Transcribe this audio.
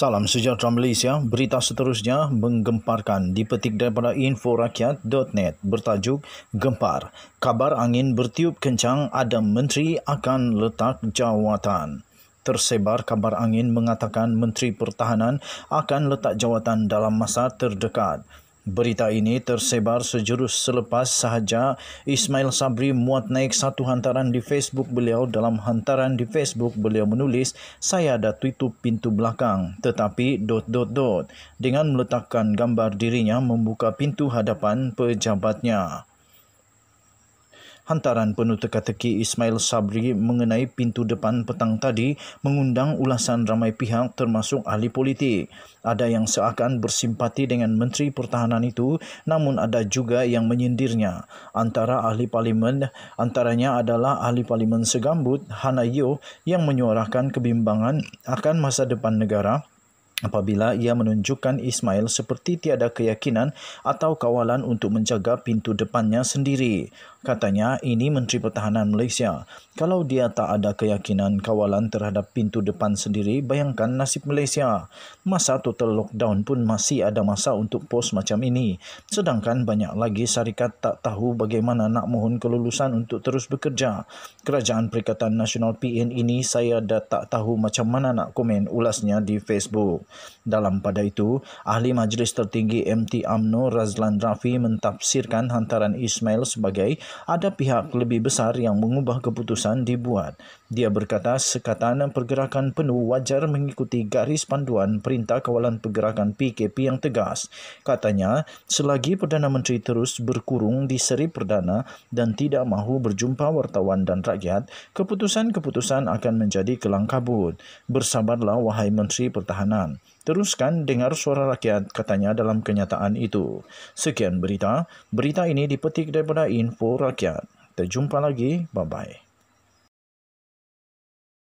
Salam sejahtera Malaysia. Berita seterusnya menggemparkan dipetik daripada inforakyat.net bertajuk Gempar. Kabar angin bertiup kencang ada menteri akan letak jawatan. Tersebar kabar angin mengatakan menteri pertahanan akan letak jawatan dalam masa terdekat. Berita ini tersebar sejurus selepas sahaja Ismail Sabri muat naik satu hantaran di Facebook beliau dalam hantaran di Facebook beliau menulis saya ada tutup pintu belakang tetapi dot dot dot dengan meletakkan gambar dirinya membuka pintu hadapan pejabatnya. Hantaran penuh teka-teki Ismail Sabri mengenai pintu depan petang tadi mengundang ulasan ramai pihak termasuk ahli politik. Ada yang seakan bersimpati dengan Menteri Pertahanan itu namun ada juga yang menyindirnya. Antara ahli parlimen, antaranya adalah ahli parlimen Segambut, Hana Yeo yang menyuarakan kebimbangan akan masa depan negara apabila ia menunjukkan Ismail seperti tiada keyakinan atau kawalan untuk menjaga pintu depannya sendiri. Katanya ini Menteri Pertahanan Malaysia. Kalau dia tak ada keyakinan kawalan terhadap pintu depan sendiri, bayangkan nasib Malaysia. Masa total lockdown pun masih ada masa untuk pos macam ini. Sedangkan banyak lagi syarikat tak tahu bagaimana nak mohon kelulusan untuk terus bekerja. Kerajaan Perikatan Nasional PN ini saya dah tak tahu macam mana nak komen ulasnya di Facebook. Dalam pada itu, Ahli Majlis Tertinggi MT UMNO Razlan Rafi mentafsirkan hantaran Ismail sebagai ada pihak lebih besar yang mengubah keputusan dibuat. Dia berkata sekatan pergerakan penuh wajar mengikuti garis panduan perintah kawalan pergerakan PKP yang tegas. Katanya, selagi Perdana Menteri terus berkurung di seri perdana dan tidak mahu berjumpa wartawan dan rakyat, keputusan-keputusan akan menjadi kelangkabut. Bersabarlah wahai Menteri Pertahanan. Teruskan dengar suara rakyat katanya dalam kenyataan itu. Sekian berita. Berita ini dipetik daripada info rakyat. Terjumpa lagi. Bye-bye.